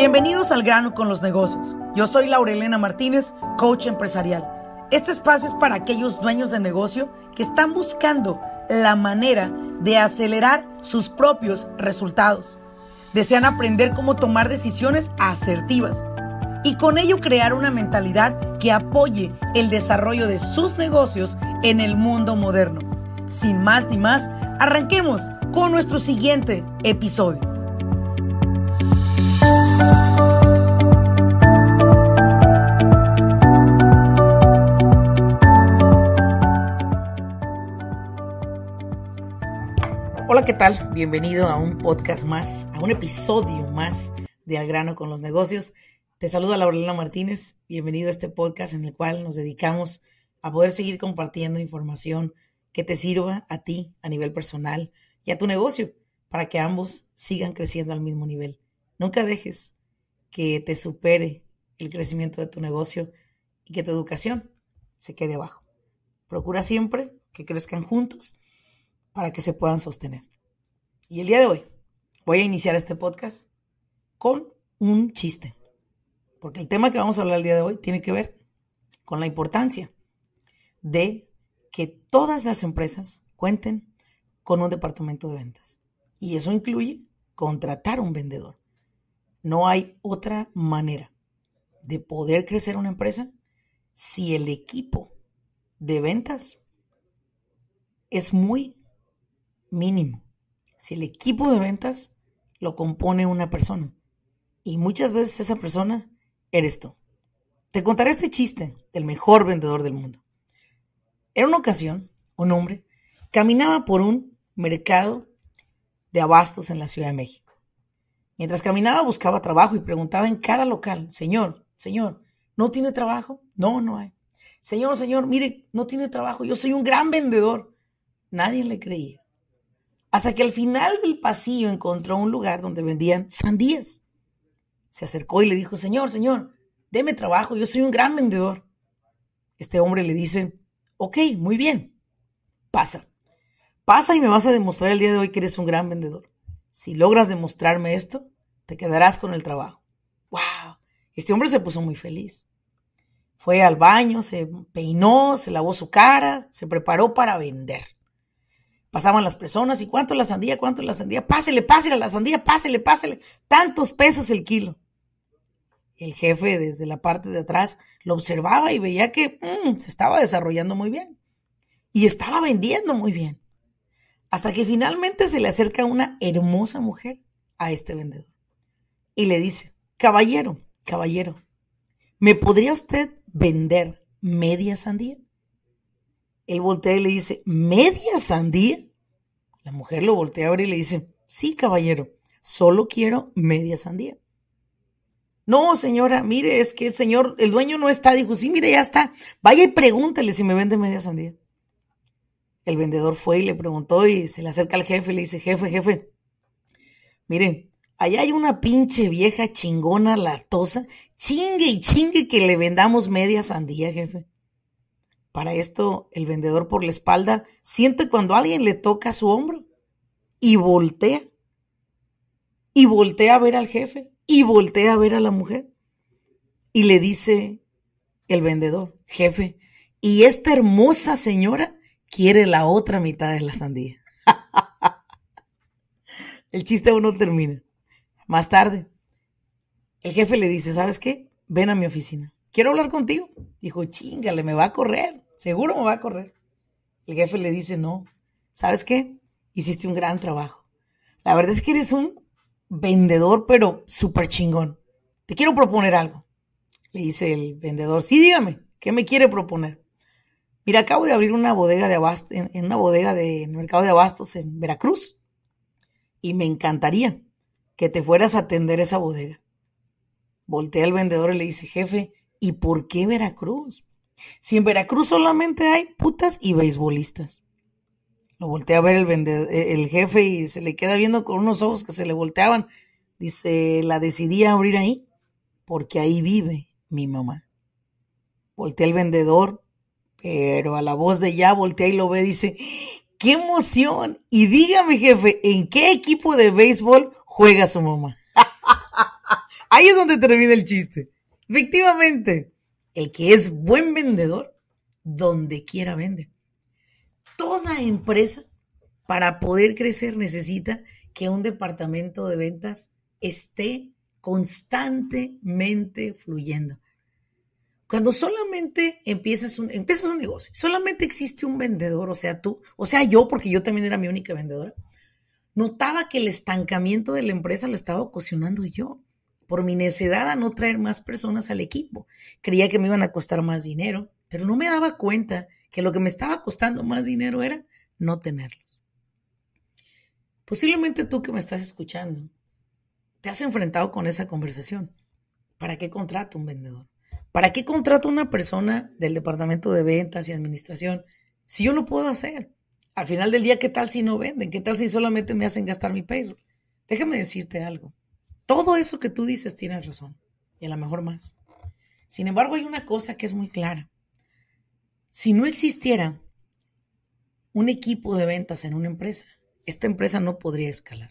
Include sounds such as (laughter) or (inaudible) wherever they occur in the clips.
Bienvenidos al grano con los negocios. Yo soy Laurelena Martínez, coach empresarial. Este espacio es para aquellos dueños de negocio que están buscando la manera de acelerar sus propios resultados. Desean aprender cómo tomar decisiones asertivas y con ello crear una mentalidad que apoye el desarrollo de sus negocios en el mundo moderno. Sin más ni más, arranquemos con nuestro siguiente episodio. Hola, ¿qué tal? Bienvenido a un podcast más, a un episodio más de Al grano con los negocios. Te saluda Laurelena Martínez. Bienvenido a este podcast en el cual nos dedicamos a poder seguir compartiendo información que te sirva a ti a nivel personal y a tu negocio para que ambos sigan creciendo al mismo nivel. Nunca dejes que te supere el crecimiento de tu negocio y que tu educación se quede abajo. Procura siempre que crezcan juntos para que se puedan sostener. Y el día de hoy voy a iniciar este podcast con un chiste, porque el tema que vamos a hablar el día de hoy tiene que ver con la importancia de que todas las empresas cuenten con un departamento de ventas. Y eso incluye contratar un vendedor. No hay otra manera de poder crecer una empresa si el equipo de ventas es muy mínimo. Si el equipo de ventas lo compone una persona y muchas veces esa persona eres tú. Te contaré este chiste del mejor vendedor del mundo. Era una ocasión, un hombre caminaba por un mercado de abastos en la Ciudad de México. Mientras caminaba buscaba trabajo y preguntaba en cada local, señor, señor, ¿no tiene trabajo? No, no hay. Señor, señor, mire, no tiene trabajo, yo soy un gran vendedor. Nadie le creía hasta que al final del pasillo encontró un lugar donde vendían sandías. Se acercó y le dijo, Señor, Señor, deme trabajo, yo soy un gran vendedor. Este hombre le dice, ok, muy bien, pasa. Pasa y me vas a demostrar el día de hoy que eres un gran vendedor. Si logras demostrarme esto, te quedarás con el trabajo. ¡Wow! Este hombre se puso muy feliz. Fue al baño, se peinó, se lavó su cara, se preparó para vender. Pasaban las personas y cuánto la sandía, cuánto la sandía. Pásele, pásele la sandía, pásele, pásele. Tantos pesos el kilo. El jefe desde la parte de atrás lo observaba y veía que mm, se estaba desarrollando muy bien. Y estaba vendiendo muy bien. Hasta que finalmente se le acerca una hermosa mujer a este vendedor. Y le dice, caballero, caballero, ¿me podría usted vender media sandía? Él voltea y le dice, ¿media sandía? La mujer lo voltea ahora y le dice, sí, caballero, solo quiero media sandía. No, señora, mire, es que el señor, el dueño no está. Dijo, sí, mire, ya está. Vaya y pregúntele si me vende media sandía. El vendedor fue y le preguntó y se le acerca al jefe y le dice, jefe, jefe, mire, allá hay una pinche vieja chingona latosa, chingue y chingue que le vendamos media sandía, jefe. Para esto, el vendedor por la espalda siente cuando alguien le toca su hombro y voltea. Y voltea a ver al jefe y voltea a ver a la mujer. Y le dice el vendedor, jefe, y esta hermosa señora quiere la otra mitad de la sandía. (laughs) el chiste aún no termina. Más tarde, el jefe le dice, ¿sabes qué? Ven a mi oficina. Quiero hablar contigo. Dijo, chingale, me va a correr, seguro me va a correr. El jefe le dice, no, ¿sabes qué? Hiciste un gran trabajo. La verdad es que eres un vendedor, pero súper chingón. Te quiero proponer algo. Le dice el vendedor, sí, dígame, ¿qué me quiere proponer? Mira, acabo de abrir una bodega de abastos, en, una bodega de mercado de abastos en Veracruz. Y me encantaría que te fueras a atender esa bodega. Voltea al vendedor y le dice, jefe, ¿Y por qué Veracruz? Si en Veracruz solamente hay putas y beisbolistas. Lo voltea a ver el, eh, el jefe y se le queda viendo con unos ojos que se le volteaban. Dice, la decidí abrir ahí porque ahí vive mi mamá. Voltea el vendedor, pero a la voz de ya voltea y lo ve, dice, ¡qué emoción! Y dígame, jefe, ¿en qué equipo de béisbol juega su mamá? (laughs) ahí es donde termina el chiste. Efectivamente, el que es buen vendedor, donde quiera vende. Toda empresa, para poder crecer, necesita que un departamento de ventas esté constantemente fluyendo. Cuando solamente empiezas un, empiezas un negocio, solamente existe un vendedor, o sea, tú, o sea, yo, porque yo también era mi única vendedora, notaba que el estancamiento de la empresa lo estaba ocasionando yo por mi necedad a no traer más personas al equipo. Creía que me iban a costar más dinero, pero no me daba cuenta que lo que me estaba costando más dinero era no tenerlos. Posiblemente tú que me estás escuchando, te has enfrentado con esa conversación. ¿Para qué contrato un vendedor? ¿Para qué contrato una persona del departamento de ventas y administración si yo lo puedo hacer? Al final del día, ¿qué tal si no venden? ¿Qué tal si solamente me hacen gastar mi payroll? Déjame decirte algo. Todo eso que tú dices tiene razón, y a lo mejor más. Sin embargo, hay una cosa que es muy clara. Si no existiera un equipo de ventas en una empresa, esta empresa no podría escalar.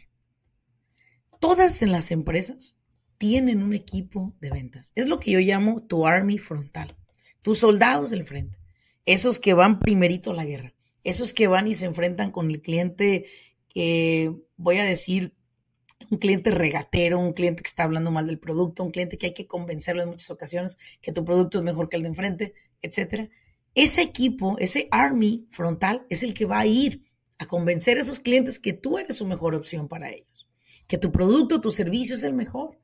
Todas en las empresas tienen un equipo de ventas. Es lo que yo llamo tu army frontal, tus soldados del frente, esos que van primerito a la guerra, esos que van y se enfrentan con el cliente, que voy a decir, un cliente regatero, un cliente que está hablando mal del producto, un cliente que hay que convencerlo en muchas ocasiones que tu producto es mejor que el de enfrente, etcétera. Ese equipo, ese army frontal es el que va a ir a convencer a esos clientes que tú eres su mejor opción para ellos, que tu producto, tu servicio es el mejor.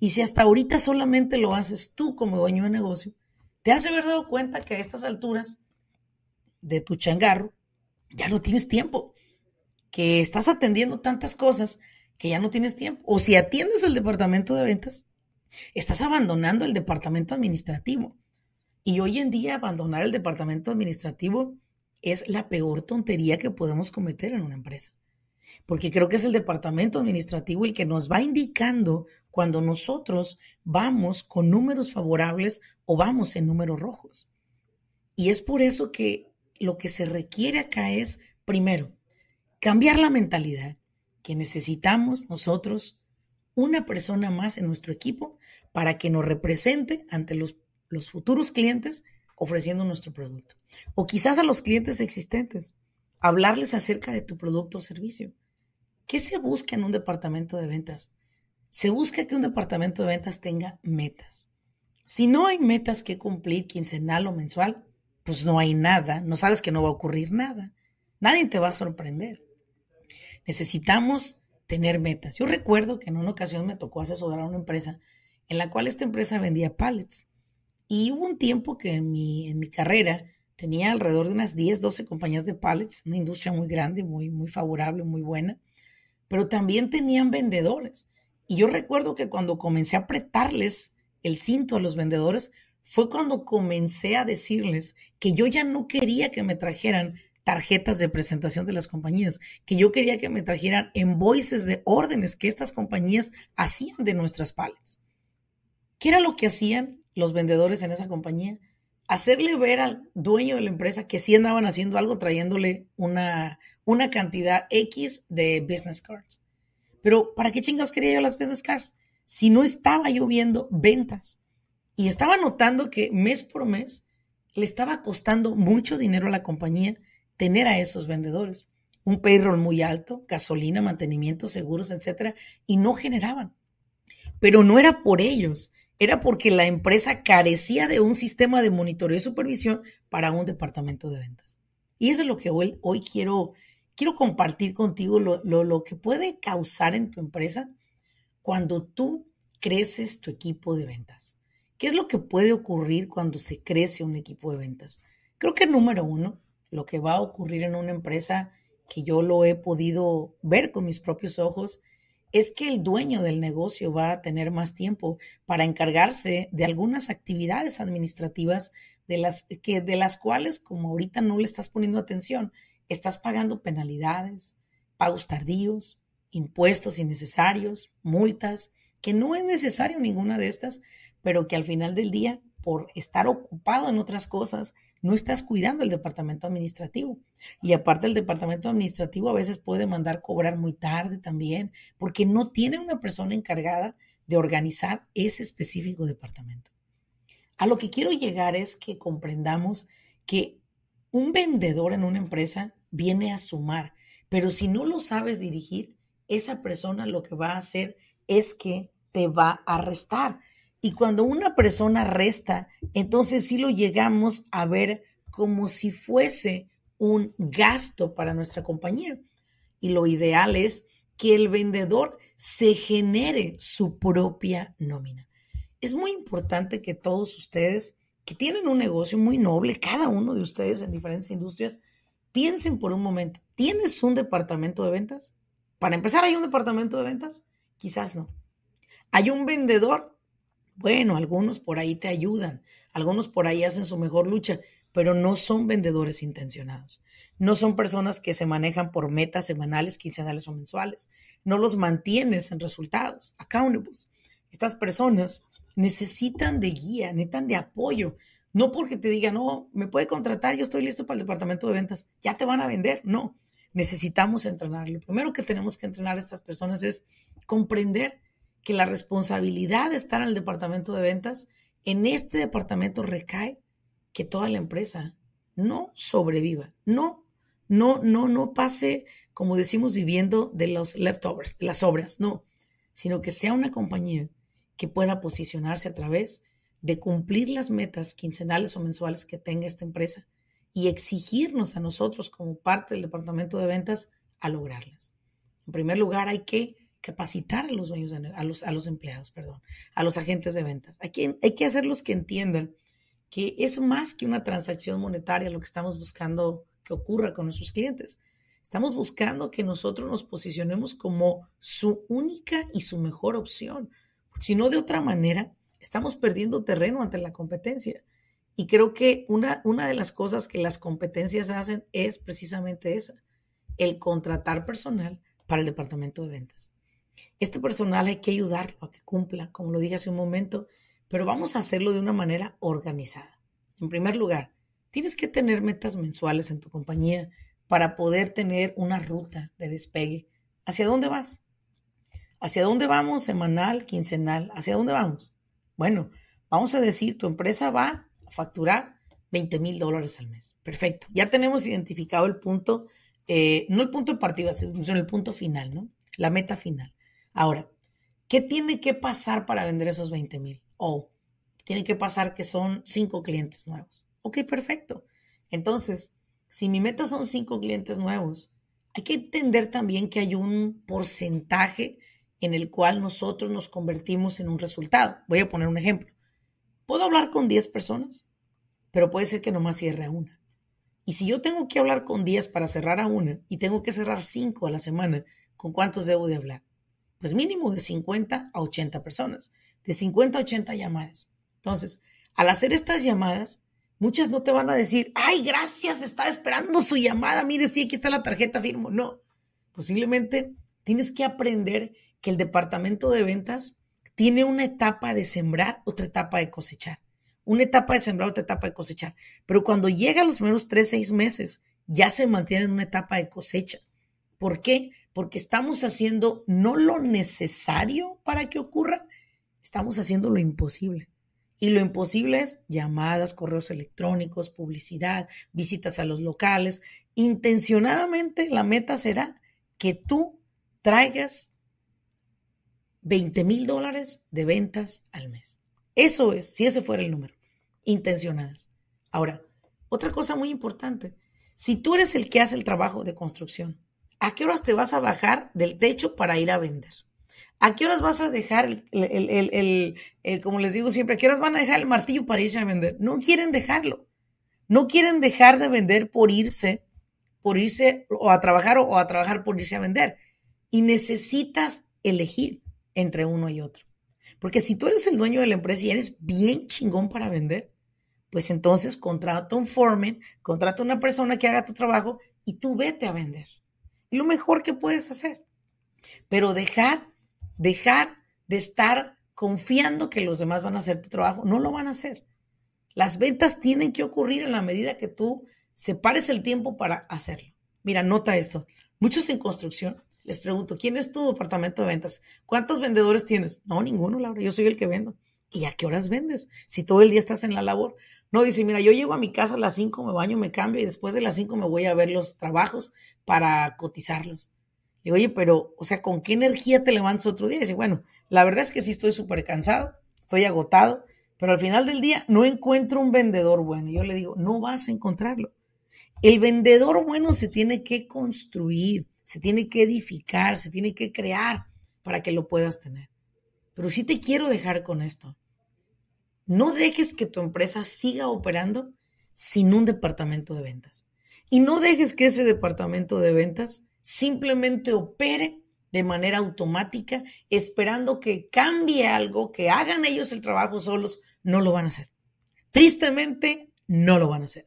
Y si hasta ahorita solamente lo haces tú como dueño de negocio, te has de haber dado cuenta que a estas alturas de tu changarro ya no tienes tiempo, que estás atendiendo tantas cosas que ya no tienes tiempo. O si atiendes el departamento de ventas, estás abandonando el departamento administrativo. Y hoy en día abandonar el departamento administrativo es la peor tontería que podemos cometer en una empresa. Porque creo que es el departamento administrativo el que nos va indicando cuando nosotros vamos con números favorables o vamos en números rojos. Y es por eso que lo que se requiere acá es, primero, cambiar la mentalidad que necesitamos nosotros una persona más en nuestro equipo para que nos represente ante los, futuros clientes ofreciendo nuestro producto. O quizás a los clientes existentes, hablarles acerca de tu producto o servicio. ¿Qué se busca en un departamento de ventas? Se busca que un departamento de ventas tenga metas. Si no hay metas que cumplir quincenal o mensual, pues no hay nada, no sabes que no va a ocurrir nada. Nadie te va a sorprender. Necesitamos tener metas. Yo recuerdo que en una ocasión me tocó asesorar a una empresa en la cual esta empresa vendía pallets. Y hubo un tiempo que en mi, en mi carrera tenía alrededor de unas 10, 12 compañías de pallets, una industria muy grande, muy, muy favorable, muy buena, pero también tenían vendedores. Y yo recuerdo que cuando comencé a apretarles el cinto a los vendedores, fue cuando comencé a decirles que yo ya no quería que me trajeran tarjetas de presentación de las compañías, que yo quería que me trajeran envoices de órdenes que estas compañías hacían de nuestras pallets. ¿Qué era lo que hacían los vendedores en esa compañía? Hacerle ver al dueño de la empresa que sí andaban haciendo algo trayéndole una, una cantidad X de business cards. Pero ¿para qué chingados quería yo las business cards? Si no estaba yo viendo ventas. Y estaba notando que mes por mes le estaba costando mucho dinero a la compañía tener a esos vendedores. Un payroll muy alto, gasolina, mantenimiento, seguros, etcétera, y no generaban. Pero no era por ellos, era porque la empresa carecía de un sistema de monitoreo y supervisión para un departamento de ventas. Y eso es lo que hoy, quiero, quiero compartir contigo, lo, que puede causar en tu empresa cuando tú creces tu equipo de ventas. ¿Qué es lo que puede ocurrir cuando se crece un equipo de ventas? Creo que el número uno, lo que va a ocurrir en una empresa que yo lo he podido ver con mis propios ojos, es que el dueño del negocio va a tener más tiempo para encargarse de algunas actividades administrativas de las, que, de las cuales, como ahorita no le estás poniendo atención, estás pagando penalidades, pagos tardíos, impuestos innecesarios, multas, que no es necesario ninguna de estas, pero que al final del día, por estar ocupado en otras cosas, no estás cuidando el departamento administrativo. Y aparte el departamento administrativo a veces puede mandar cobrar muy tarde también, porque no tiene una persona encargada de organizar ese específico departamento. A lo que quiero llegar es que comprendamos que un vendedor en una empresa viene a sumar, pero si no lo sabes dirigir, esa persona lo que va a hacer es que te va a restar y cuando una persona resta, entonces sí lo llegamos a ver como si fuese un gasto para nuestra compañía. Y lo ideal es que el vendedor se genere su propia nómina. Es muy importante que todos ustedes que tienen un negocio muy noble, cada uno de ustedes en diferentes industrias, piensen por un momento, ¿tienes un departamento de ventas? Para empezar, ¿hay un departamento de ventas? Quizás no. ¿Hay un vendedor? Bueno, algunos por ahí te ayudan, algunos por ahí hacen su mejor lucha, pero no son vendedores intencionados. No son personas que se manejan por metas semanales, quincenales o mensuales. No los mantienes en resultados, accountables. Estas personas necesitan de guía, necesitan de apoyo. No porque te digan, no, oh, me puede contratar, yo estoy listo para el departamento de ventas, ya te van a vender. No, necesitamos entrenar. Lo primero que tenemos que entrenar a estas personas es comprender la responsabilidad de estar en el departamento de ventas, en este departamento recae que toda la empresa no sobreviva, no, no, no, no pase, como decimos, viviendo de los leftovers, de las obras, no, sino que sea una compañía que pueda posicionarse a través de cumplir las metas quincenales o mensuales que tenga esta empresa y exigirnos a nosotros como parte del departamento de ventas a lograrlas. En primer lugar, hay que capacitar a los dueños, a, los, a los empleados, perdón, a los agentes de ventas. Hay que, hay que hacerlos que entiendan que es más que una transacción monetaria lo que estamos buscando que ocurra con nuestros clientes. Estamos buscando que nosotros nos posicionemos como su única y su mejor opción. Si no, de otra manera, estamos perdiendo terreno ante la competencia. Y creo que una, una de las cosas que las competencias hacen es precisamente esa, el contratar personal para el departamento de ventas. Este personal hay que ayudarlo a que cumpla, como lo dije hace un momento, pero vamos a hacerlo de una manera organizada. En primer lugar, tienes que tener metas mensuales en tu compañía para poder tener una ruta de despegue. ¿Hacia dónde vas? ¿Hacia dónde vamos semanal, quincenal? ¿Hacia dónde vamos? Bueno, vamos a decir, tu empresa va a facturar 20 mil dólares al mes. Perfecto. Ya tenemos identificado el punto, eh, no el punto de partida, sino el punto final, ¿no? La meta final. Ahora, ¿qué tiene que pasar para vender esos 20 mil? O oh, tiene que pasar que son cinco clientes nuevos. Ok, perfecto. Entonces, si mi meta son cinco clientes nuevos, hay que entender también que hay un porcentaje en el cual nosotros nos convertimos en un resultado. Voy a poner un ejemplo. Puedo hablar con 10 personas, pero puede ser que nomás cierre a una. Y si yo tengo que hablar con 10 para cerrar a una y tengo que cerrar 5 a la semana, ¿con cuántos debo de hablar? pues mínimo de 50 a 80 personas, de 50 a 80 llamadas. Entonces, al hacer estas llamadas, muchas no te van a decir, ay, gracias, estaba esperando su llamada, mire, sí, aquí está la tarjeta, firmo. No, posiblemente tienes que aprender que el departamento de ventas tiene una etapa de sembrar, otra etapa de cosechar. Una etapa de sembrar, otra etapa de cosechar. Pero cuando llega a los primeros tres, seis meses, ya se mantiene en una etapa de cosecha. ¿Por qué? Porque estamos haciendo no lo necesario para que ocurra, estamos haciendo lo imposible. Y lo imposible es llamadas, correos electrónicos, publicidad, visitas a los locales. Intencionadamente la meta será que tú traigas 20 mil dólares de ventas al mes. Eso es, si ese fuera el número, intencionadas. Ahora, otra cosa muy importante, si tú eres el que hace el trabajo de construcción, ¿A qué horas te vas a bajar del techo para ir a vender? ¿A qué horas vas a dejar el, como les digo siempre, a qué horas van a dejar el martillo para irse a vender? No quieren dejarlo. No quieren dejar de vender por irse, por irse o a trabajar o a trabajar por irse a vender. Y necesitas elegir entre uno y otro. Porque si tú eres el dueño de la empresa y eres bien chingón para vender, pues entonces contrata un foreman, contrata una persona que haga tu trabajo y tú vete a vender lo mejor que puedes hacer. Pero dejar, dejar de estar confiando que los demás van a hacer tu trabajo, no lo van a hacer. Las ventas tienen que ocurrir en la medida que tú separes el tiempo para hacerlo. Mira, nota esto. Muchos en construcción les pregunto, ¿quién es tu departamento de ventas? ¿Cuántos vendedores tienes? No, ninguno, Laura, yo soy el que vendo. ¿Y a qué horas vendes? Si todo el día estás en la labor. No, dice, mira, yo llego a mi casa a las 5, me baño, me cambio y después de las 5 me voy a ver los trabajos para cotizarlos. digo, oye, pero, o sea, ¿con qué energía te levantas otro día? Dice, bueno, la verdad es que sí estoy súper cansado, estoy agotado, pero al final del día no encuentro un vendedor bueno. Y yo le digo, no vas a encontrarlo. El vendedor bueno se tiene que construir, se tiene que edificar, se tiene que crear para que lo puedas tener. Pero sí te quiero dejar con esto. No dejes que tu empresa siga operando sin un departamento de ventas. Y no dejes que ese departamento de ventas simplemente opere de manera automática, esperando que cambie algo, que hagan ellos el trabajo solos, no lo van a hacer. Tristemente, no lo van a hacer.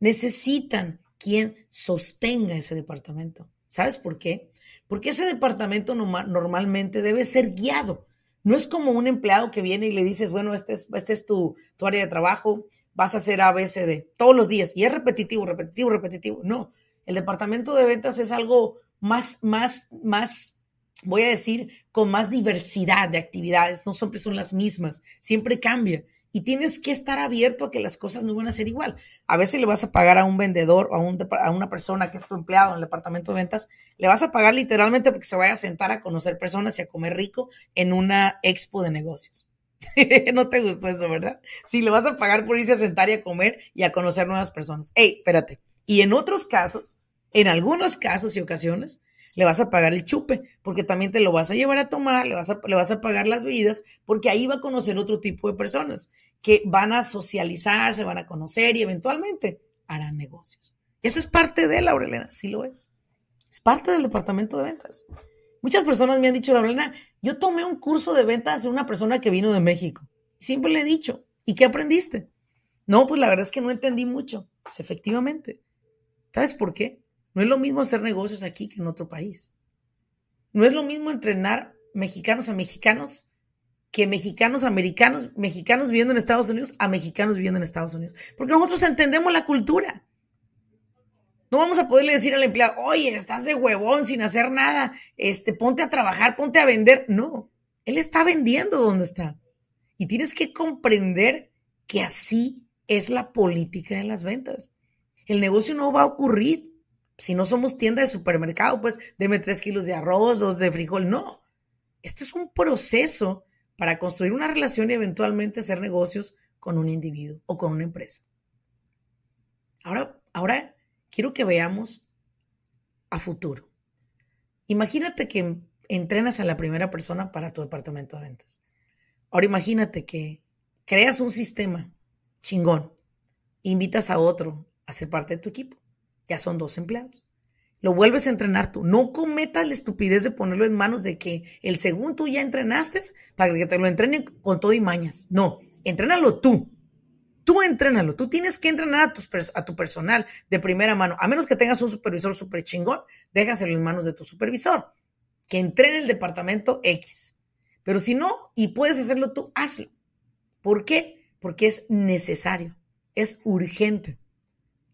Necesitan quien sostenga ese departamento. ¿Sabes por qué? Porque ese departamento normalmente debe ser guiado no es como un empleado que viene y le dices, bueno, este es, este tu, tu área de trabajo, vas a hacer ABCD todos los días. Y es repetitivo, repetitivo, repetitivo. No, el departamento de ventas es algo más, más, más, voy a decir, con más diversidad de actividades. No siempre son las mismas, siempre cambia y tienes que estar abierto a que las cosas no van a ser igual. A veces le vas a pagar a un vendedor o a, una persona que es tu empleado en el departamento de ventas, le vas a pagar literalmente porque se vaya a sentar a conocer personas y a comer rico en una expo de negocios. (laughs) no te gustó eso, ¿verdad? Si sí, le vas a pagar por irse a sentar y a comer y a conocer nuevas personas. Ey, espérate. Y en otros casos, en algunos casos y ocasiones, le vas a pagar el chupe, porque también te lo vas a llevar a tomar, le vas a, pagar las bebidas, porque ahí va a conocer otro tipo de personas que van a socializar, se van a conocer y eventualmente harán negocios. Eso es parte de Laurelena, sí lo es. Es parte del departamento de ventas. Muchas personas me han dicho, Laurelena, yo tomé un curso de ventas de una persona que vino de México. Siempre le he dicho, ¿y qué aprendiste? No, pues la verdad es que no entendí mucho. Pues efectivamente. ¿Sabes por qué? No es lo mismo hacer negocios aquí que en otro país. No es lo mismo entrenar mexicanos a mexicanos que mexicanos americanos, mexicanos viviendo en Estados Unidos a mexicanos viviendo en Estados Unidos. Porque nosotros entendemos la cultura. No vamos a poderle decir al empleado, oye, estás de huevón sin hacer nada, este, ponte a trabajar, ponte a vender. No, él está vendiendo donde está. Y tienes que comprender que así es la política de las ventas. El negocio no va a ocurrir si no somos tienda de supermercado, pues deme tres kilos de arroz, dos de frijol. No, esto es un proceso para construir una relación y eventualmente hacer negocios con un individuo o con una empresa. Ahora, ahora quiero que veamos a futuro. Imagínate que entrenas a la primera persona para tu departamento de ventas. Ahora imagínate que creas un sistema chingón, invitas a otro a ser parte de tu equipo. Ya son dos empleados. Lo vuelves a entrenar tú. No cometas la estupidez de ponerlo en manos de que el segundo tú ya entrenaste para que te lo entrenen con todo y mañas. No, entrénalo tú. Tú entrénalo. Tú tienes que entrenar a, a tu personal de primera mano. A menos que tengas un supervisor súper chingón, déjaselo en manos de tu supervisor. Que entrene el departamento X. Pero si no, y puedes hacerlo tú, hazlo. ¿Por qué? Porque es necesario, es urgente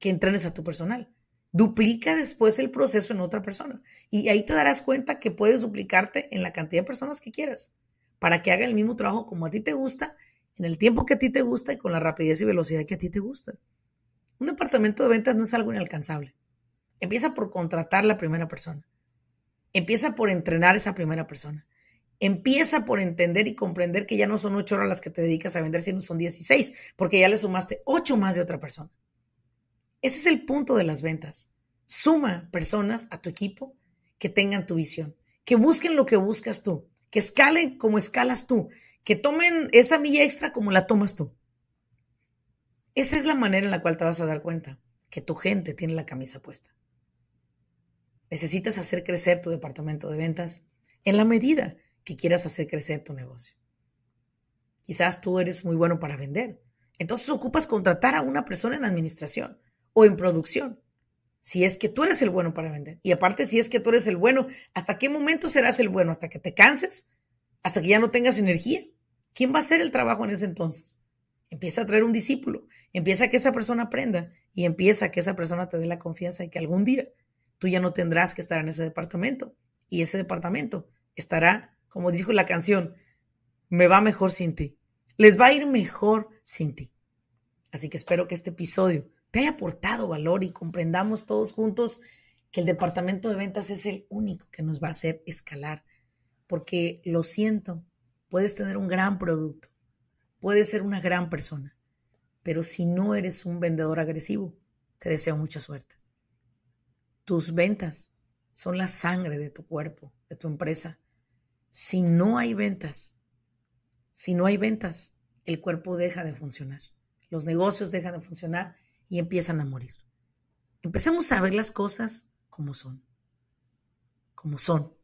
que entrenes a tu personal. Duplica después el proceso en otra persona. Y ahí te darás cuenta que puedes duplicarte en la cantidad de personas que quieras para que haga el mismo trabajo como a ti te gusta, en el tiempo que a ti te gusta y con la rapidez y velocidad que a ti te gusta. Un departamento de ventas no es algo inalcanzable. Empieza por contratar la primera persona. Empieza por entrenar a esa primera persona. Empieza por entender y comprender que ya no son ocho horas las que te dedicas a vender, sino son 16, porque ya le sumaste ocho más de otra persona. Ese es el punto de las ventas. Suma personas a tu equipo que tengan tu visión, que busquen lo que buscas tú, que escalen como escalas tú, que tomen esa milla extra como la tomas tú. Esa es la manera en la cual te vas a dar cuenta que tu gente tiene la camisa puesta. Necesitas hacer crecer tu departamento de ventas en la medida que quieras hacer crecer tu negocio. Quizás tú eres muy bueno para vender, entonces ocupas contratar a una persona en administración o en producción. Si es que tú eres el bueno para vender. Y aparte, si es que tú eres el bueno, ¿hasta qué momento serás el bueno? ¿Hasta que te canses? ¿Hasta que ya no tengas energía? ¿Quién va a hacer el trabajo en ese entonces? Empieza a traer un discípulo, empieza a que esa persona aprenda y empieza a que esa persona te dé la confianza de que algún día tú ya no tendrás que estar en ese departamento y ese departamento estará, como dijo la canción, me va mejor sin ti, les va a ir mejor sin ti. Así que espero que este episodio te haya aportado valor y comprendamos todos juntos que el departamento de ventas es el único que nos va a hacer escalar. Porque lo siento, puedes tener un gran producto, puedes ser una gran persona, pero si no eres un vendedor agresivo, te deseo mucha suerte. Tus ventas son la sangre de tu cuerpo, de tu empresa. Si no hay ventas, si no hay ventas, el cuerpo deja de funcionar, los negocios dejan de funcionar y empiezan a morir. Empecemos a ver las cosas como son. Como son.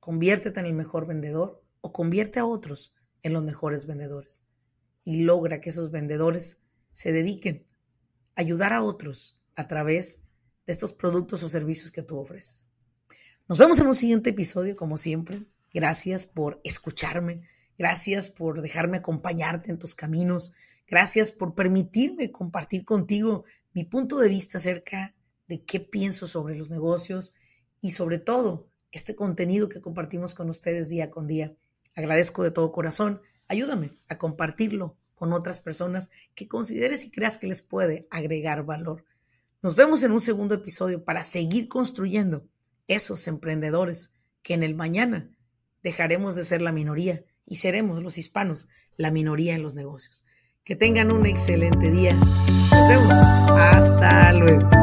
Conviértete en el mejor vendedor o convierte a otros en los mejores vendedores. Y logra que esos vendedores se dediquen a ayudar a otros a través de estos productos o servicios que tú ofreces. Nos vemos en un siguiente episodio, como siempre. Gracias por escucharme. Gracias por dejarme acompañarte en tus caminos. Gracias por permitirme compartir contigo mi punto de vista acerca de qué pienso sobre los negocios y sobre todo este contenido que compartimos con ustedes día con día. Agradezco de todo corazón. Ayúdame a compartirlo con otras personas que consideres y creas que les puede agregar valor. Nos vemos en un segundo episodio para seguir construyendo esos emprendedores que en el mañana dejaremos de ser la minoría y seremos los hispanos la minoría en los negocios. Que tengan un excelente día. Nos vemos. Hasta luego.